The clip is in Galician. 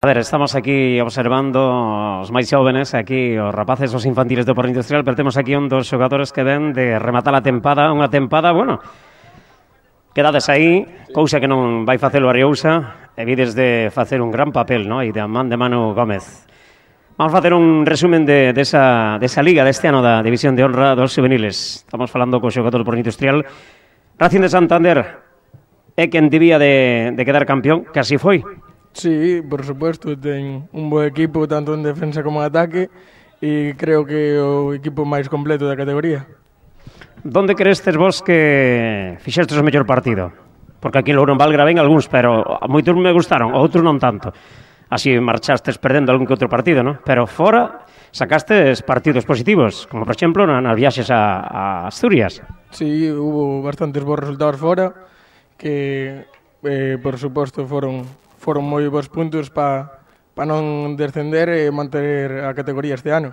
A ver, estamos aquí observando os máis xóvenes, aquí os rapaces, os infantiles do Porto Industrial, pero temos aquí un dos xogadores que ven de rematar a tempada, unha tempada, bueno, quedades aí, cousa que non vai facer o Ariousa, e vides de facer un gran papel, no? E de man de mano Gómez. Vamos facer un resumen de, desa, de desa liga deste ano da División de Honra dos Juveniles. Estamos falando co xogador do Porto Industrial, Racing de Santander, é quen debía de, de quedar campeón, casi foi, Sí, por suposto, ten un bo equipo tanto en defensa como en ataque e creo que o equipo máis completo da categoría. Donde crestes vos que fixestes o mellor partido? Porque aquí en Lourón Valgra ven algúns, pero a moitos me gustaron, outros non tanto. Así marchastes perdendo algún que outro partido, non? Pero fora sacastes partidos positivos, como por exemplo nas viaxes a, a Asturias. Sí, hubo bastantes bons resultados fora, que eh, por suposto foron foron moi bons puntos para pa non descender e manter a categoría este ano.